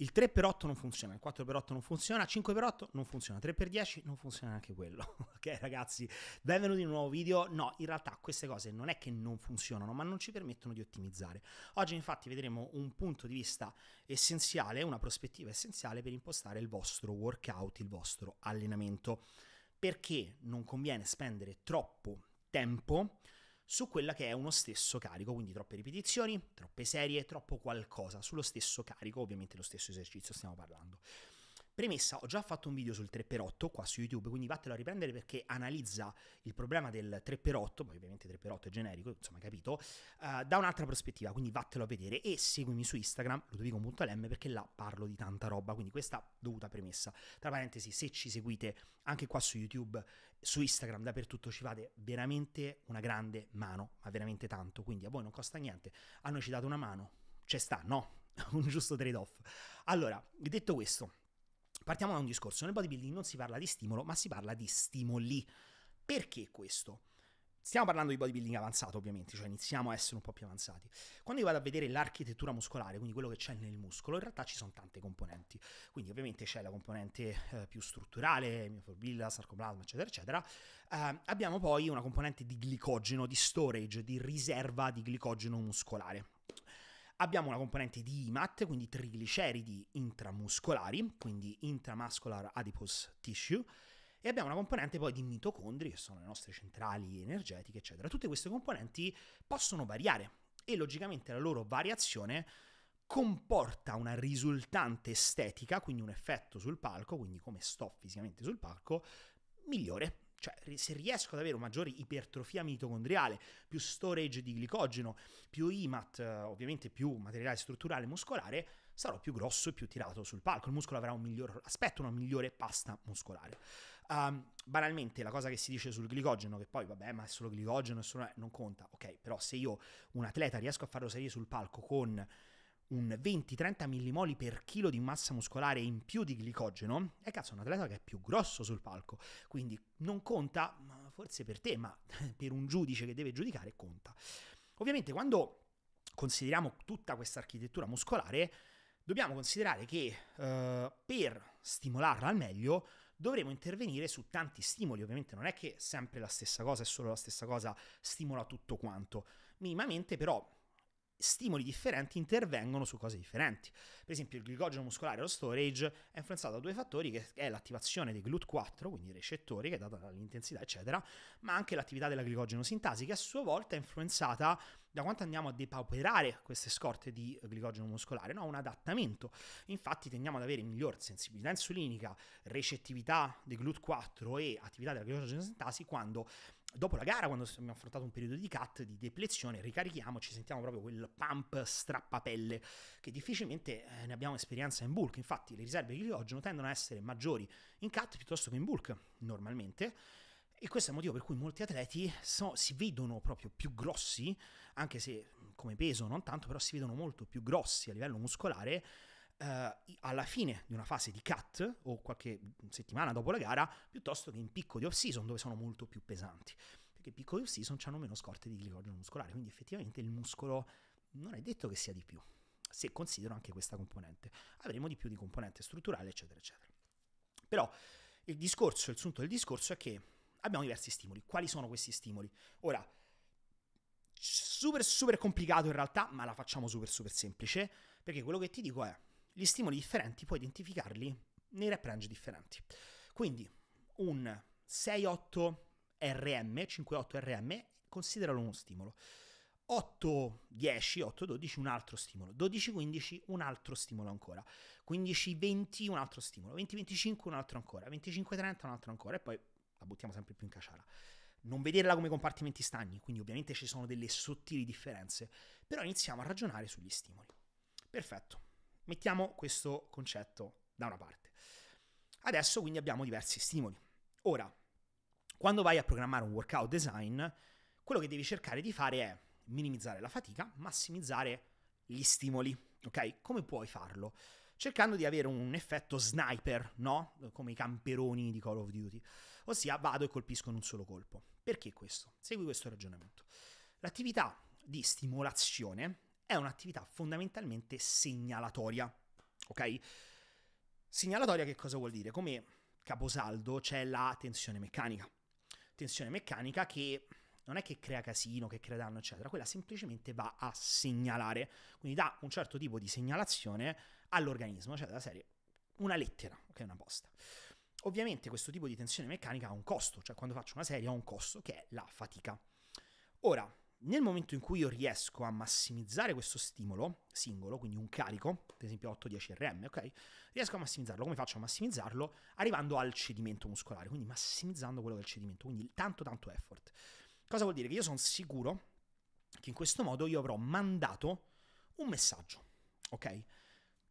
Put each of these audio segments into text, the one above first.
Il 3x8 non funziona, il 4x8 non funziona, 5x8 non funziona, 3x10 non funziona neanche quello. ok ragazzi, benvenuti in un nuovo video. No, in realtà queste cose non è che non funzionano, ma non ci permettono di ottimizzare. Oggi infatti vedremo un punto di vista essenziale, una prospettiva essenziale per impostare il vostro workout, il vostro allenamento. Perché non conviene spendere troppo tempo su quella che è uno stesso carico, quindi troppe ripetizioni, troppe serie, troppo qualcosa, sullo stesso carico, ovviamente lo stesso esercizio stiamo parlando. Premessa, ho già fatto un video sul 3x8 qua su YouTube, quindi vattelo a riprendere perché analizza il problema del 3x8, poi ovviamente 3x8 è generico, insomma capito, uh, da un'altra prospettiva, quindi vattelo a vedere e seguimi su Instagram, ludovico.lm perché là parlo di tanta roba, quindi questa dovuta premessa. Tra parentesi, se ci seguite anche qua su YouTube, su Instagram, dappertutto ci fate veramente una grande mano, ma veramente tanto, quindi a voi non costa niente, a noi ci date una mano, c'è sta, no? un giusto trade-off. Allora, detto questo, Partiamo da un discorso, nel bodybuilding non si parla di stimolo, ma si parla di stimoli. Perché questo? Stiamo parlando di bodybuilding avanzato, ovviamente, cioè iniziamo a essere un po' più avanzati. Quando io vado a vedere l'architettura muscolare, quindi quello che c'è nel muscolo, in realtà ci sono tante componenti. Quindi, ovviamente, c'è la componente eh, più strutturale, mioforbilla, sarcoplasma, eccetera, eccetera. Eh, abbiamo poi una componente di glicogeno, di storage, di riserva di glicogeno muscolare. Abbiamo una componente di IMAT, quindi trigliceridi intramuscolari, quindi intramuscular adipose tissue, e abbiamo una componente poi di mitocondri, che sono le nostre centrali energetiche, eccetera. Tutte queste componenti possono variare e logicamente la loro variazione comporta una risultante estetica, quindi un effetto sul palco, quindi come sto fisicamente sul palco, migliore, cioè, se riesco ad avere una maggiore ipertrofia mitocondriale, più storage di glicogeno, più IMAT, ovviamente più materiale strutturale muscolare, sarò più grosso e più tirato sul palco. Il muscolo avrà un miglior aspetto, una migliore pasta muscolare. Um, banalmente, la cosa che si dice sul glicogeno, che poi vabbè, ma è solo glicogeno, è solo... Eh, non conta, ok, però se io un atleta riesco a farlo salire sul palco con un 20-30 millimoli per chilo di massa muscolare in più di glicogeno, è cazzo un atleta che è più grosso sul palco, quindi non conta, forse per te, ma per un giudice che deve giudicare conta. Ovviamente quando consideriamo tutta questa architettura muscolare, dobbiamo considerare che eh, per stimolarla al meglio dovremo intervenire su tanti stimoli, ovviamente non è che sempre la stessa cosa è solo la stessa cosa stimola tutto quanto, minimamente però stimoli differenti intervengono su cose differenti. Per esempio il glicogeno muscolare, lo storage, è influenzato da due fattori che è l'attivazione dei GLUT4, quindi i recettori che è data dall'intensità, eccetera, ma anche l'attività della glicogenosintasi che a sua volta è influenzata da quanto andiamo a depauperare queste scorte di glicogeno muscolare, no? un adattamento. Infatti tendiamo ad avere miglior sensibilità insulinica, recettività dei GLUT4 e attività della glicogenosintasi quando dopo la gara, quando abbiamo affrontato un periodo di cut, di deplezione, ricarichiamo, ci sentiamo proprio quel pump strappapelle che difficilmente eh, ne abbiamo esperienza in bulk. Infatti, le riserve di glicogeno tendono a essere maggiori in cut piuttosto che in bulk normalmente. E questo è il motivo per cui molti atleti so, si vedono proprio più grossi, anche se come peso non tanto, però si vedono molto più grossi a livello muscolare Uh, alla fine di una fase di cut o qualche settimana dopo la gara, piuttosto che in picco di off-season dove sono molto più pesanti. Perché picco di off-season hanno meno scorte di glicogeno muscolare, quindi effettivamente il muscolo non è detto che sia di più, se considero anche questa componente. Avremo di più di componente strutturale, eccetera, eccetera. Però il discorso, il sunto del discorso è che abbiamo diversi stimoli. Quali sono questi stimoli? Ora, super super complicato in realtà, ma la facciamo super super semplice, perché quello che ti dico è gli stimoli differenti puoi identificarli nei rep range differenti. Quindi un 6-8 RM, 5-8 RM, consideralo uno stimolo. 8, 10, 8, 12, un altro stimolo. 12, 15, un altro stimolo ancora. 15, 20, un altro stimolo. 20, 25, un altro ancora. 25, 30, un altro ancora. E poi la buttiamo sempre più in caciara. Non vederla come compartimenti stagni, quindi ovviamente ci sono delle sottili differenze, però iniziamo a ragionare sugli stimoli. Perfetto. Mettiamo questo concetto da una parte. Adesso quindi abbiamo diversi stimoli. Ora, quando vai a programmare un workout design, quello che devi cercare di fare è minimizzare la fatica, massimizzare gli stimoli, ok? Come puoi farlo? Cercando di avere un effetto sniper, no? Come i camperoni di Call of Duty, ossia vado e colpisco in un solo colpo. Perché questo? Segui questo ragionamento. L'attività di stimolazione è un'attività fondamentalmente segnalatoria. Ok? Segnalatoria che cosa vuol dire? Come caposaldo c'è la tensione meccanica. Tensione meccanica che non è che crea casino, che crea danno, eccetera, quella semplicemente va a segnalare, quindi dà un certo tipo di segnalazione all'organismo, cioè della serie una lettera, ok, una posta. Ovviamente questo tipo di tensione meccanica ha un costo, cioè quando faccio una serie ha un costo che è la fatica. Ora, nel momento in cui io riesco a massimizzare questo stimolo singolo, quindi un carico, ad esempio 8-10 RM, ok? Riesco a massimizzarlo. Come faccio a massimizzarlo? Arrivando al cedimento muscolare, quindi massimizzando quello del cedimento, quindi tanto tanto effort. Cosa vuol dire? Che io sono sicuro che in questo modo io avrò mandato un messaggio, ok?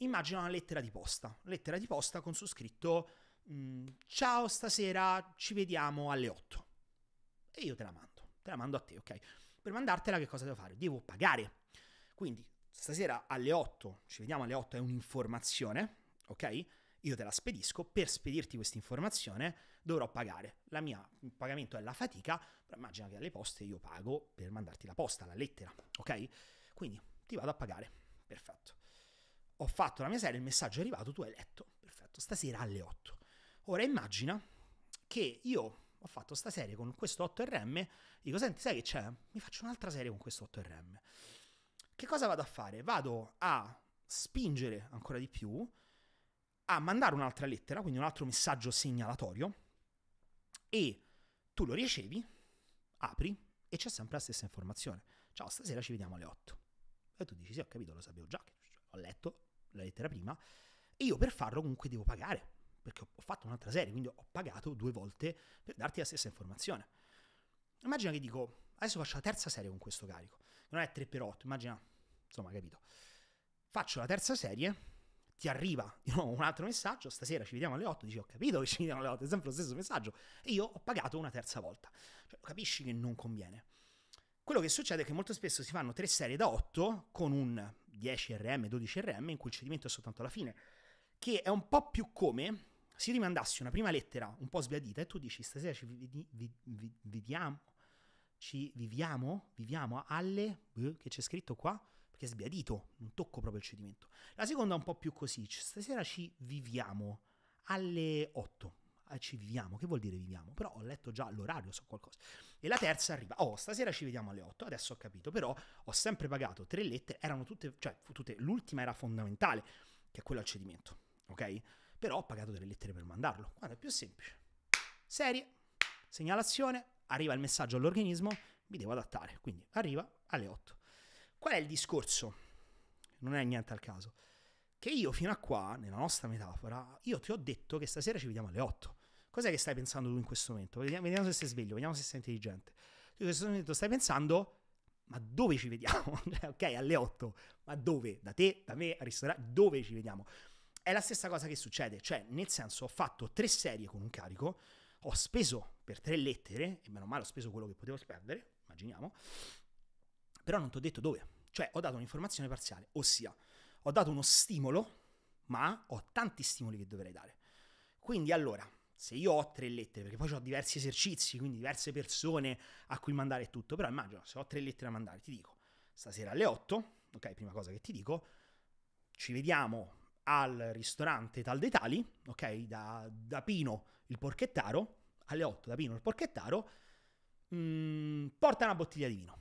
Immagina una lettera di posta, lettera di posta con su scritto mm, ciao stasera ci vediamo alle 8 e io te la mando, te la mando a te, ok? Per mandartela che cosa devo fare? Devo pagare. Quindi stasera alle 8, ci vediamo alle 8, è un'informazione, ok? Io te la spedisco, per spedirti questa informazione dovrò pagare. La mia, il pagamento è la fatica, però immagina che alle poste io pago per mandarti la posta, la lettera, ok? Quindi ti vado a pagare, perfetto. Ho fatto la mia serie, il messaggio è arrivato, tu hai letto, perfetto, stasera alle 8. Ora immagina che io ho fatto sta serie con questo 8RM, dico senti sai che c'è? Mi faccio un'altra serie con questo 8RM. Che cosa vado a fare? Vado a spingere ancora di più, a mandare un'altra lettera, quindi un altro messaggio segnalatorio, e tu lo ricevi, apri e c'è sempre la stessa informazione. Ciao, stasera ci vediamo alle 8. E tu dici sì, ho capito, lo sapevo già, ho letto la lettera prima, e io per farlo comunque devo pagare perché ho fatto un'altra serie, quindi ho pagato due volte per darti la stessa informazione. Immagina che dico, adesso faccio la terza serie con questo carico, non è 3x8, immagina, insomma, capito. Faccio la terza serie, ti arriva di nuovo un altro messaggio, stasera ci vediamo alle 8, dici ho capito che ci vediamo alle 8, è sempre lo stesso messaggio, e io ho pagato una terza volta. Cioè, capisci che non conviene. Quello che succede è che molto spesso si fanno tre serie da 8 con un 10 RM, 12 RM, in cui il cedimento è soltanto alla fine, che è un po' più come si rimandassi una prima lettera un po' sbiadita e tu dici stasera ci vedi, vi, vi, vediamo, ci viviamo, viviamo alle, che c'è scritto qua, perché è sbiadito, non tocco proprio il cedimento. La seconda è un po' più così, stasera ci viviamo alle 8, ci viviamo, che vuol dire viviamo? Però ho letto già l'orario, so qualcosa. E la terza arriva, oh, stasera ci vediamo alle 8, adesso ho capito, però ho sempre pagato tre lettere, erano tutte, cioè tutte, l'ultima era fondamentale, che è quella al cedimento, ok? però ho pagato delle lettere per mandarlo. Quando è più semplice. Serie, segnalazione, arriva il messaggio all'organismo, mi devo adattare, quindi arriva alle 8. Qual è il discorso? Non è niente al caso. Che io fino a qua, nella nostra metafora, io ti ho detto che stasera ci vediamo alle 8. Cos'è che stai pensando tu in questo momento? Vediamo, vediamo se sei sveglio, vediamo se sei intelligente. Tu in questo momento stai pensando, ma dove ci vediamo? Cioè, ok, alle 8, ma dove? Da te, da me, al ristorante, dove ci vediamo? È la stessa cosa che succede, cioè nel senso ho fatto tre serie con un carico, ho speso per tre lettere, e meno male ho speso quello che potevo spendere, immaginiamo, però non ti ho detto dove, cioè ho dato un'informazione parziale, ossia ho dato uno stimolo, ma ho tanti stimoli che dovrei dare. Quindi allora, se io ho tre lettere, perché poi ho diversi esercizi, quindi diverse persone a cui mandare tutto, però immagino se ho tre lettere da mandare, ti dico, stasera alle 8, ok, prima cosa che ti dico, ci vediamo al ristorante Tal dei Tali, ok, da, da Pino il porchettaro, alle 8 da Pino il porchettaro, mh, mm, porta una bottiglia di vino.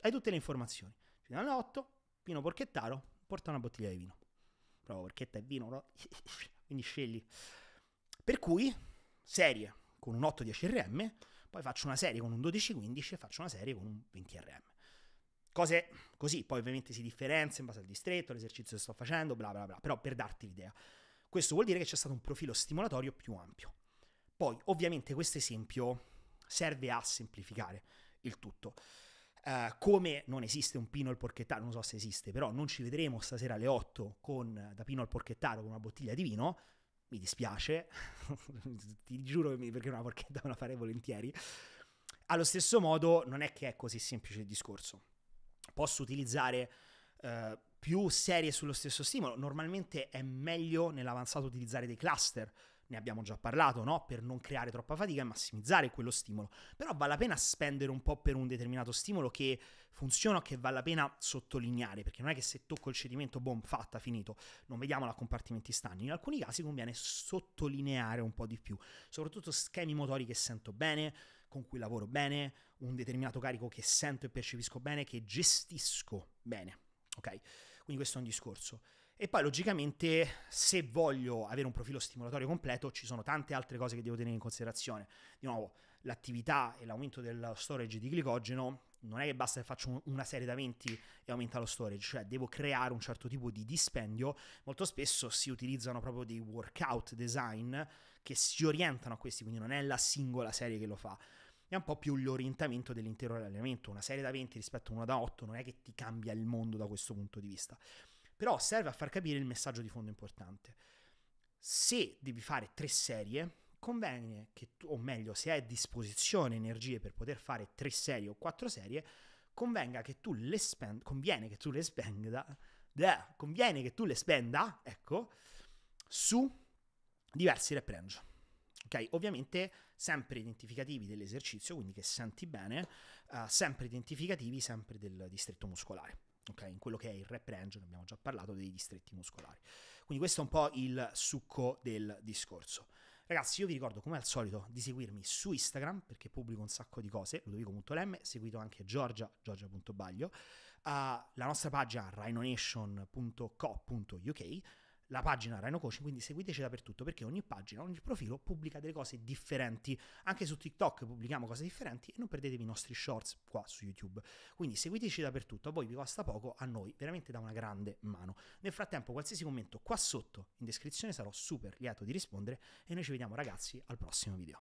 Hai tutte le informazioni. Fino alle 8, Pino Porchettaro, porta una bottiglia di vino. Però porchetta e vino, no? quindi scegli. Per cui, serie con un 8-10 RM, poi faccio una serie con un 12-15 e faccio una serie con un 20 RM. Cose così, poi ovviamente si differenzia in base al distretto, all'esercizio che sto facendo, bla bla bla, però per darti l'idea. Questo vuol dire che c'è stato un profilo stimolatorio più ampio. Poi, ovviamente, questo esempio serve a semplificare il tutto. Uh, come non esiste un Pino al Porchettaro, non so se esiste, però non ci vedremo stasera alle 8 con, da Pino al Porchettaro con una bottiglia di vino, mi dispiace, ti giuro perché una porchetta me la farei volentieri. Allo stesso modo non è che è così semplice il discorso posso utilizzare eh, più serie sullo stesso stimolo. Normalmente è meglio nell'avanzato utilizzare dei cluster, ne abbiamo già parlato, no? Per non creare troppa fatica e massimizzare quello stimolo. Però vale la pena spendere un po' per un determinato stimolo che funziona che vale la pena sottolineare, perché non è che se tocco il cedimento, boom, fatta, finito, non vediamo la compartimenti stagni. In alcuni casi conviene sottolineare un po' di più, soprattutto schemi motori che sento bene, con cui lavoro bene, un determinato carico che sento e percepisco bene, che gestisco bene. Ok? Quindi questo è un discorso. E poi logicamente se voglio avere un profilo stimolatorio completo ci sono tante altre cose che devo tenere in considerazione. Di nuovo, l'attività e l'aumento del storage di glicogeno non è che basta che faccio una serie da 20 e aumenta lo storage, cioè devo creare un certo tipo di dispendio. Molto spesso si utilizzano proprio dei workout design che si orientano a questi, quindi non è la singola serie che lo fa. È un po' più l'orientamento dell'intero allenamento. Una serie da 20 rispetto a una da 8 non è che ti cambia il mondo da questo punto di vista. Però serve a far capire il messaggio di fondo importante. Se devi fare tre serie, conviene che tu, o meglio, se hai a disposizione energie per poter fare tre serie o quattro serie, convenga che tu le spend, conviene che tu le spenda, bleh, conviene che tu le spenda, ecco, su diversi rep range. Ok, ovviamente sempre identificativi dell'esercizio, quindi che senti bene, uh, sempre identificativi sempre del distretto muscolare. Ok, in quello che è il rep range, abbiamo già parlato dei distretti muscolari. Quindi questo è un po' il succo del discorso. Ragazzi, io vi ricordo come al solito di seguirmi su Instagram perché pubblico un sacco di cose, ludovico.lem, seguito anche Giorgia, giorgia.baglio, uh, la nostra pagina rhinonation.co.uk la pagina Rhino Coaching, quindi seguiteci dappertutto perché ogni pagina, ogni profilo pubblica delle cose differenti. Anche su TikTok pubblichiamo cose differenti e non perdetevi i nostri shorts qua su YouTube. Quindi seguiteci dappertutto, a voi vi costa poco, a noi veramente da una grande mano. Nel frattempo qualsiasi commento qua sotto in descrizione sarò super lieto di rispondere e noi ci vediamo ragazzi al prossimo video.